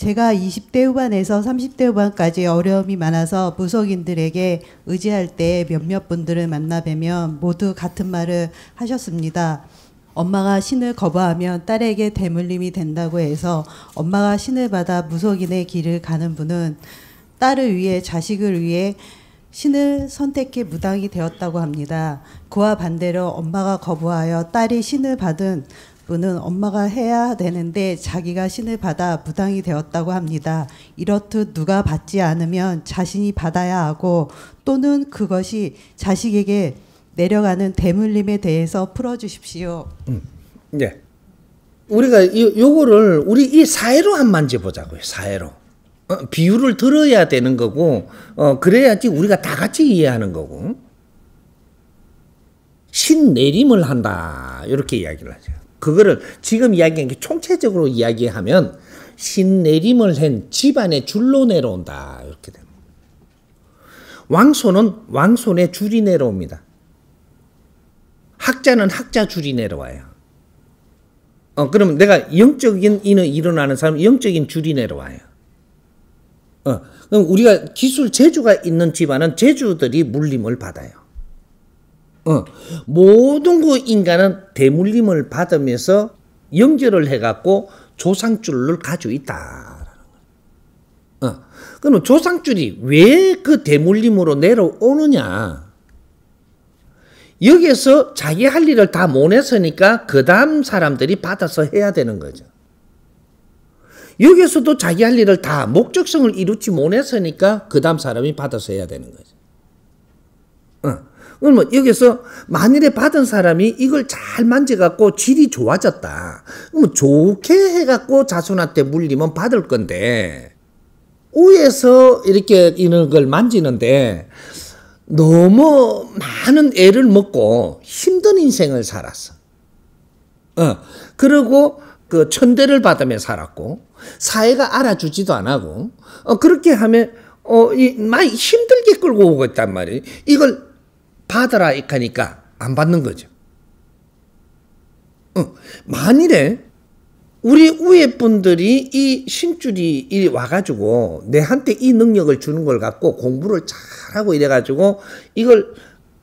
제가 20대 후반에서 30대 후반까지 어려움이 많아서 무속인들에게 의지할 때 몇몇 분들을 만나 뵈면 모두 같은 말을 하셨습니다. 엄마가 신을 거부하면 딸에게 대물림이 된다고 해서 엄마가 신을 받아 무속인의 길을 가는 분은 딸을 위해 자식을 위해 신을 선택해 무당이 되었다고 합니다. 그와 반대로 엄마가 거부하여 딸이 신을 받은 분은 엄마가 해야 되는데 자기가 신을 받아 부당이 되었다고 합니다. 이렇듯 누가 받지 않으면 자신이 받아야 하고 또는 그것이 자식에게 내려가는 대물림에 대해서 풀어주십시오. 음, 예. 우리가 이, 요거를 우리 이 사회로 한 만져보자고요. 사회로. 어, 비유를 들어야 되는 거고 어, 그래야지 우리가 다 같이 이해하는 거고 신내림을 한다 이렇게 이야기를 하죠. 그거를 지금 이야기한 게 총체적으로 이야기하면 신내림을 한 집안의 줄로 내려온다. 이렇게 됩니다. 왕손은 왕손의 줄이 내려옵니다. 학자는 학자 줄이 내려와요. 어, 그러면 내가 영적인 인을 일어나는 사람 영적인 줄이 내려와요. 어, 그럼 우리가 기술 재주가 있는 집안은 재주들이 물림을 받아요. 어, 모든 그 인간은 대물림을 받으면서 영결을 해갖고 조상줄을 가지고 있다. 어, 그럼 조상줄이 왜 그 대물림으로 내려오느냐? 여기에서 자기 할 일을 다못 했으니까 그 다음 사람들이 받아서 해야 되는 거죠. 여기에서도 자기 할 일을 다 목적성을 이루지 못했으니까 그 다음 사람이 받아서 해야 되는 거죠. 어. 그럼 뭐 여기서 만일에 받은 사람이 이걸 잘 만져갖고 질이 좋아졌다. 그럼 좋게 해갖고 자손한테 물리면 받을 건데 위에서 이렇게 이런 걸 만지는데 너무 많은 애를 먹고 힘든 인생을 살았어. 어, 그리고 그 천대를 받으며 살았고 사회가 알아주지도 안 하고 어, 그렇게 하면 어, 이 많이 힘들게 끌고 오고 있단 말이에요. 이걸 받아라 이카니까 안 받는 거죠. 어, 만일에 우리 우회 분들이 이 신줄이 와가지고 내한테 이 능력을 주는 걸 갖고 공부를 잘하고 이래가지고 이걸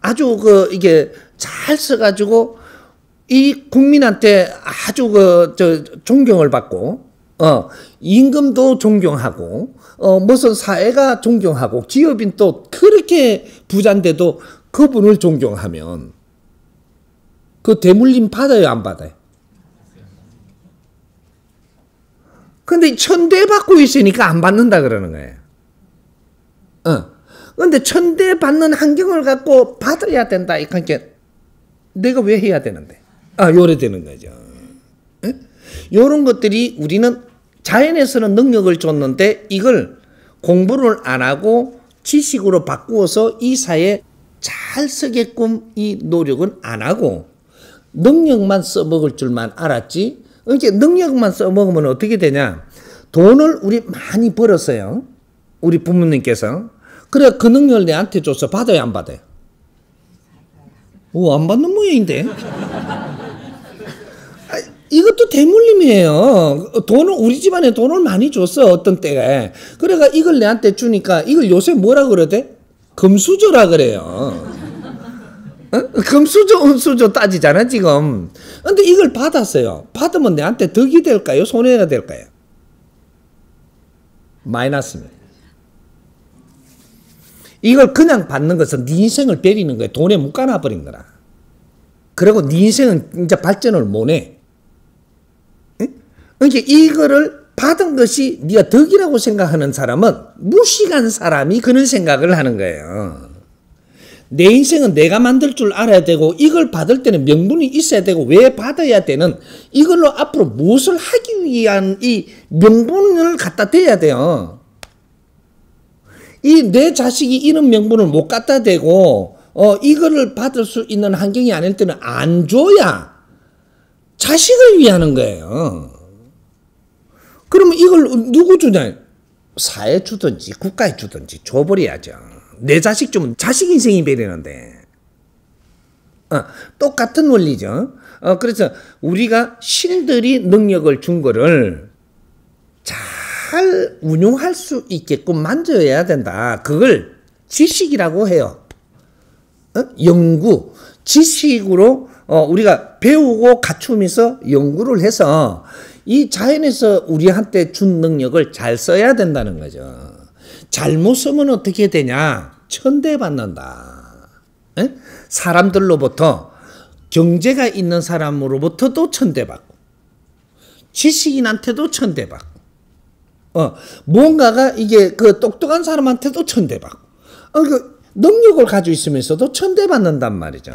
아주 그 이게 잘 써가지고 이 국민한테 아주 그 저 존경을 받고 어 임금도 존경하고 어 무슨 사회가 존경하고 기업인 또 그렇게 부잔데도 그분을 존경하면 그 대물림 받아요, 안 받아요? 근데 천대 받고 있으니까 안 받는다 그러는 거예요. 어. 근데 천대 받는 환경을 갖고 받아야 된다. 그러니 내가 왜 해야 되는데? 아, 요래 되는 거죠. 이런 것들이 우리는 자연에서는 능력을 줬는데 이걸 공부를 안 하고 지식으로 바꾸어서 이 사회에 잘 쓰게끔 이 노력은 안 하고 능력만 써먹을 줄만 알았지. 이제 능력만 써먹으면 어떻게 되냐. 돈을 우리 많이 벌었어요. 우리 부모님께서. 그래, 그 능력을 내한테 줘서 받아요, 안 받아요? 오, 안 받는 모양인데. 아, 이것도 대물림이에요. 돈을, 우리 집안에 돈을 많이 줬어, 어떤 때에. 그래가 이걸 내한테 주니까, 이걸 요새 뭐라 그러대? 금수저라 그래요. 어? 금수저, 은수저 따지잖아, 지금. 근데 이걸 받았어요. 받으면 내한테 덕이 될까요? 손해가 될까요? 마이너스입니다. 이걸 그냥 받는 것은 네 인생을 베리는 거예요. 돈에 묶어놔버린 거라. 그리고 네 인생은 이제 발전을 못해. 그러니까 이거를 받은 것이 네가 덕이라고 생각하는 사람은 무식한 사람이 그런 생각을 하는 거예요. 내 인생은 내가 만들 줄 알아야 되고 이걸 받을 때는 명분이 있어야 되고 왜 받아야 되는 이걸로 앞으로 무엇을 하기 위한 이 명분을 갖다 대야 돼요. 이 내 자식이 이런 명분을 못 갖다 대고 어 이거를 받을 수 있는 환경이 아닐 때는 안 줘야 자식을 위하는 거예요. 그러면 이걸 누구 주냐? 사회 주든지 국가에 주든지 줘버려야죠. 내 자식 주면 자식 인생이 배려는데. 어, 똑같은 원리죠. 어, 그래서 우리가 신들이 능력을 준 거를 잘 운용할 수 있게끔 만져야 된다. 그걸 지식이라고 해요. 어? 연구, 지식으로 어, 우리가 배우고 갖추면서 연구를 해서 이 자연에서 우리한테 준 능력을 잘 써야 된다는 거죠. 잘못 쓰면 어떻게 되냐? 천대받는다. 에? 사람들로부터 경제가 있는 사람으로부터도 천대받고 지식인한테도 천대받고 어, 뭔가가 이게 그 똑똑한 사람한테도 천대받고 어, 그 능력을 가지고 있으면서도 천대받는단 말이죠.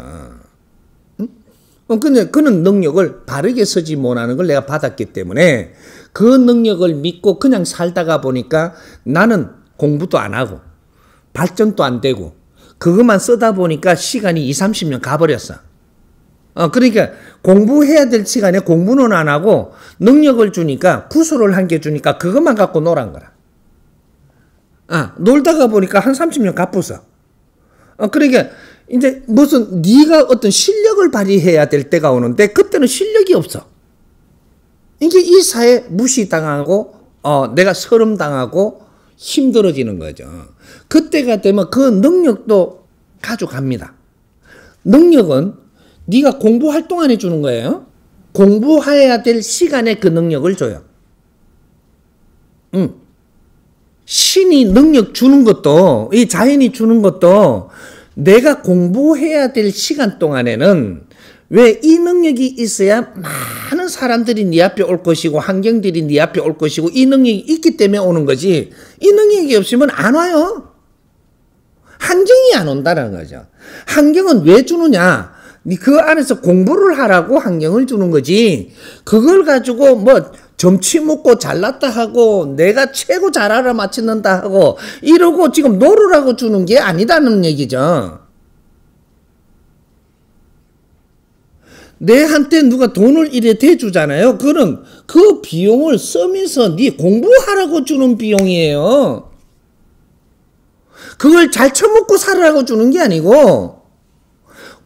어, 근데 그는 능력을 바르게 쓰지 못하는 걸 내가 받았기 때문에 그 능력을 믿고 그냥 살다가 보니까 나는 공부도 안 하고 발전도 안 되고 그것만 쓰다 보니까 시간이 20, 30년 가버렸어. 어, 그러니까 공부해야 될 시간에 공부는 안 하고 능력을 주니까 구슬을 한 개 주니까 그것만 갖고 놀란 거라. 아, 놀다가 보니까 한 30년 갚았어. 어, 그러니까 이제 무슨 네가 어떤 실력을 발휘해야 될 때가 오는데 그때는 실력이 없어. 이제 이 사회 무시당하고 어 내가 서름 당하고 힘들어지는 거죠. 그때가 되면 그 능력도 가져갑니다. 능력은 네가 공부할 동안 해주는 거예요. 공부해야 될 시간에 그 능력을 줘요. 응. 신이 능력 주는 것도, 이 자연이 주는 것도 내가 공부해야 될 시간 동안에는 왜 이 능력이 있어야 많은 사람들이 네 앞에 올 것이고 환경들이 네 앞에 올 것이고 이 능력이 있기 때문에 오는 거지 이 능력이 없으면 안 와요. 환경이 안 온다는 거죠. 환경은 왜 주느냐? 네 그 안에서 공부를 하라고 환경을 주는 거지. 그걸 가지고 뭐 점치 묻고 잘났다 하고 내가 최고 잘하라마추는다 하고 이러고 지금 노르라고 주는 게 아니다는 얘기죠. 내한테 누가 돈을 이래 대주잖아요. 그럼 그 비용을 쓰면서 네 공부하라고 주는 비용이에요. 그걸 잘 처먹고 살라고 주는 게 아니고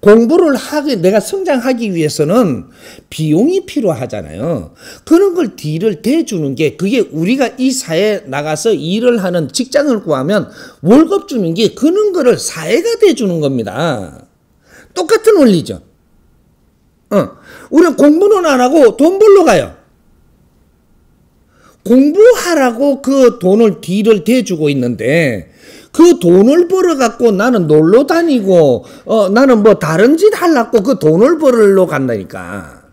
공부를 하게 내가 성장하기 위해서는 비용이 필요하잖아요. 그런 걸 뒤를 대주는 게 그게 우리가 이 사회에 나가서 일을 하는 직장을 구하면 월급 주는 게 그런 거를 사회가 대주는 겁니다. 똑같은 원리죠. 어. 우리는 공부는 안 하고 돈 벌러 가요. 공부하라고 그 돈을 뒤를 대주고 있는데 그 돈을 벌어갖고 나는 놀러 다니고, 어, 나는 뭐 다른 짓 하려고 그 돈을 벌러 간다니까.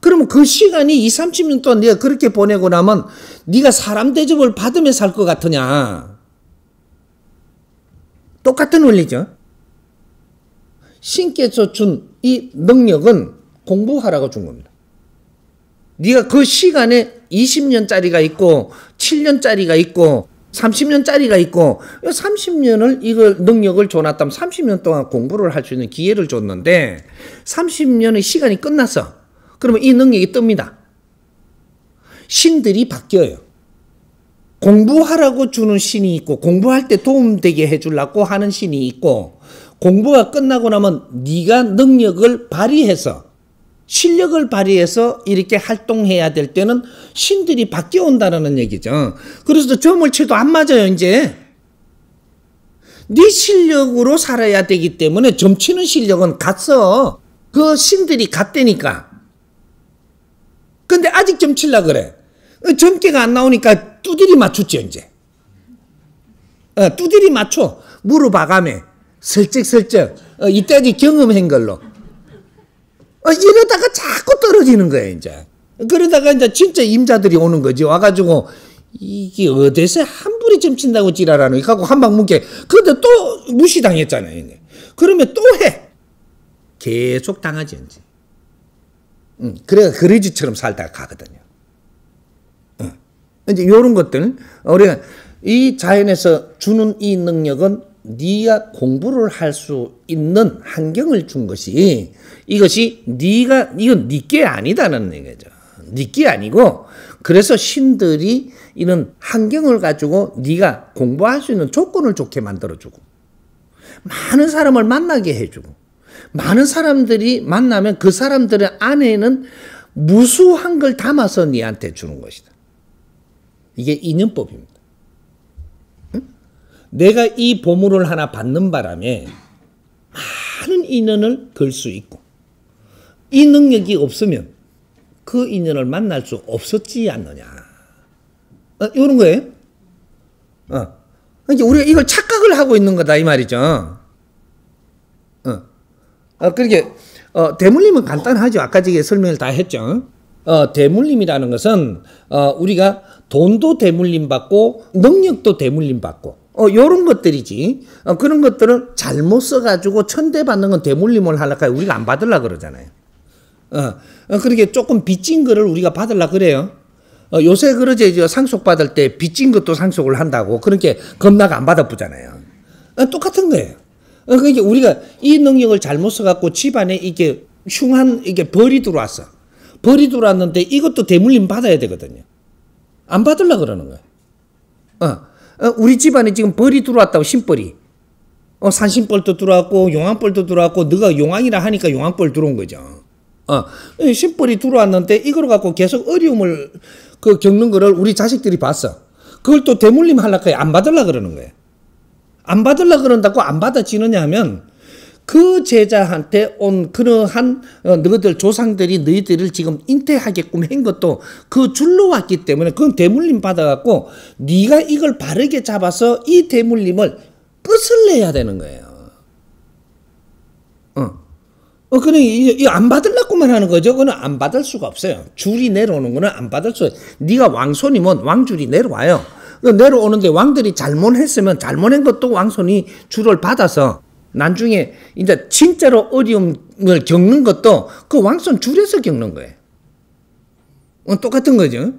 그러면 그 시간이 20, 30년 동안 네가 그렇게 보내고 나면 네가 사람 대접을 받으며 살 것 같으냐. 똑같은 원리죠. 신께서 준 이 능력은 공부하라고 준 겁니다. 네가 그 시간에 20년짜리가 있고 7년짜리가 있고 30년짜리가 있고 30년을 이걸 능력을 줘놨다면 30년 동안 공부를 할 수 있는 기회를 줬는데 30년의 시간이 끝나서 그러면 이 능력이 뜹니다. 신들이 바뀌어요. 공부하라고 주는 신이 있고 공부할 때 도움되게 해주려고 하는 신이 있고 공부가 끝나고 나면 네가 능력을 발휘해서 실력을 발휘해서 이렇게 활동해야 될 때는 신들이 바뀌어 온다는 얘기죠. 그래서 점을 쳐도 안 맞아요, 이제. 네 실력으로 살아야 되기 때문에 점치는 실력은 갔어. 그 신들이 갔대니까. 근데 아직 점칠라 그래. 어, 점괘가 안 나오니까 두드리 맞췄지, 이제. 어, 두드리 맞춰. 무릎 아감에. 슬쩍슬쩍. 어, 이때까지 경험한 걸로. 어, 이러다가 자꾸 떨어지는 거야, 이제. 그러다가 이제 진짜 임자들이 오는 거지. 와가지고, 이게 어디서 한불이 점친다고 지랄하는, 이고 한방 뭉개. 근데 또 무시당했잖아요, 이제. 그러면 또 해. 계속 당하지, 이제. 응, 그래 그레지처럼 살다가 가거든요. 응. 이제 요런 것들, 우리가 이 자연에서 주는 이 능력은 네가 공부를 할 수 있는 환경을 준 것이 이것이 네가 이건 네게 아니다는 얘기죠. 네게 아니고 그래서 신들이 이런 환경을 가지고 네가 공부할 수 있는 조건을 좋게 만들어주고 많은 사람을 만나게 해주고 많은 사람들이 만나면 그 사람들의 안에는 무수한 걸 담아서 네한테 주는 것이다. 이게 인연법입니다. 내가 이 보물을 하나 받는 바람에 많은 인연을 걸 수 있고 이 능력이 없으면 그 인연을 만날 수 없었지 않느냐. 어, 이런 거예요. 어. 그러 그러니까 우리가 이걸 착각을 하고 있는 거다 이 말이죠. 어. 어, 아, 그러니 어, 대물림은 간단하죠. 아까 제가 설명을 다 했죠. 어, 대물림이라는 것은 어, 우리가 돈도 대물림 받고 능력도 대물림 받고 어, 요런 것들이지. 어, 그런 것들을 잘못 써가지고 천대받는 건 대물림을 하려고 우리가 안 받으려 그러잖아요. 어, 어, 그렇게 조금 빚진 거를 우리가 받으려 그래요. 어, 요새 그러지, 상속받을 때 빚진 것도 상속을 한다고. 그렇게 겁나가 안 받아보잖아요. 어, 똑같은 거예요. 어, 그러니까 우리가 이 능력을 잘못 써갖고 집안에 이게 흉한, 이게 벌이 들어왔어. 벌이 들어왔는데 이것도 대물림 받아야 되거든요. 안 받으려 그러는 거예요. 어. 어, 우리 집안에 지금 벌이 들어왔다고 신벌이. 어, 산신벌도 들어왔고 용왕벌도 들어왔고 네가 용왕이라 하니까 용왕벌 들어온 거죠. 어, 신벌이 들어왔는데 이걸 갖고 계속 어려움을 그 겪는 거를 우리 자식들이 봤어. 그걸 또 대물림 하려고 안 받으려 그러는 거예요. 안 받으려 그런다고 안 받아지느냐 하면 그 제자한테 온 그러한 어, 너희들 조상들이 너희들을 지금 인태하게끔 한 것도 그 줄로 왔기 때문에 그건 대물림 받아갖고 네가 이걸 바르게 잡아서 이 대물림을 끝을 내야 되는 거예요. 어. 어, 그래, 이거 안 받을라고만 하는 거죠. 그거안 받을 수가 없어요. 줄이 내려오는 거는 안 받을 수. 네가 왕손이면 왕줄이 내려와요. 그 내려오는데 왕들이 잘못했으면 잘못한 것도 왕손이 줄을 받아서 나중에 이제 진짜로 어려움을 겪는 것도 그 왕손 줄에서 겪는 거예요. 어, 똑같은 거죠.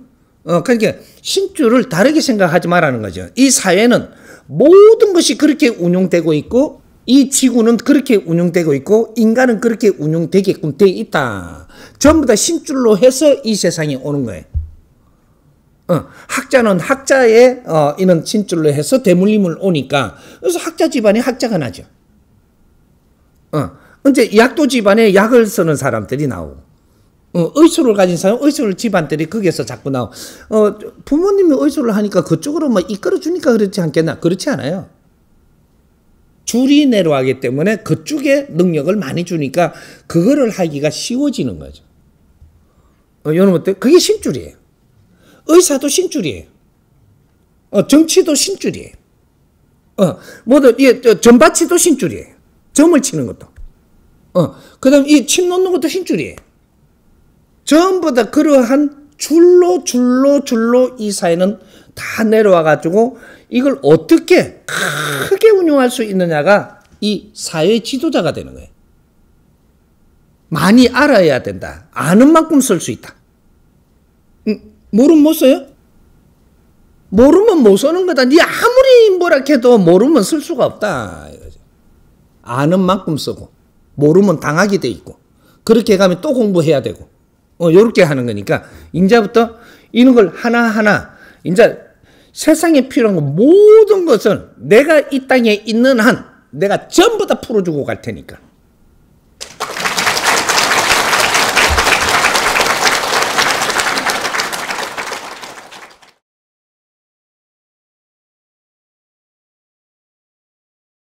어, 그러니까 신주를 다르게 생각하지 말라는 거죠. 이 사회는 모든 것이 그렇게 운용되고 있고 이 지구는 그렇게 운용되고 있고 인간은 그렇게 운용되게끔 돼 있다. 전부 다 신줄로 해서 이 세상이 오는 거예요. 어, 학자는 학자의 어, 이는 신줄로 해서 대물림을 오니까 그래서 학자 집안이 학자가 나죠. 어. 이제 약도 집안에 약을 쓰는 사람들이 나오고. 어, 의술을 가진 사람, 의술 집안들이 거기에서 자꾸 나오 어, 부모님이 의술을 하니까 그쪽으로 막 뭐 이끌어주니까 그렇지 않겠나? 그렇지 않아요. 줄이 내려가기 때문에 그쪽에 능력을 많이 주니까 그거를 하기가 쉬워지는 거죠. 어, 여러분 어때? 그게 신줄이에요. 의사도 신줄이에요. 어, 정치도 신줄이에요. 어, 뭐든, 예, 전바치도 신줄이에요. 점을 치는 것도. 어, 그 다음 이침 놓는 것도 힘줄이에요. 전부 다 그러한 줄로 줄로 줄로 이 사회는 다 내려와가지고 이걸 어떻게 크게 운용할 수 있느냐가 이 사회 지도자가 되는 거예요. 많이 알아야 된다. 아는 만큼 쓸 수 있다. 음, 모르면 못 써요? 모르면 못 쓰는 거다. 네 아무리 뭐라 해도 모르면 쓸 수가 없다. 아는 만큼 쓰고 모르면 당하게 돼 있고 그렇게 가면 또 공부해야 되고 어 요렇게 하는 거니까 인자부터 이런 걸 하나하나 인자 세상에 필요한 거 모든 것은 내가 이 땅에 있는 한 내가 전부 다 풀어주고 갈 테니까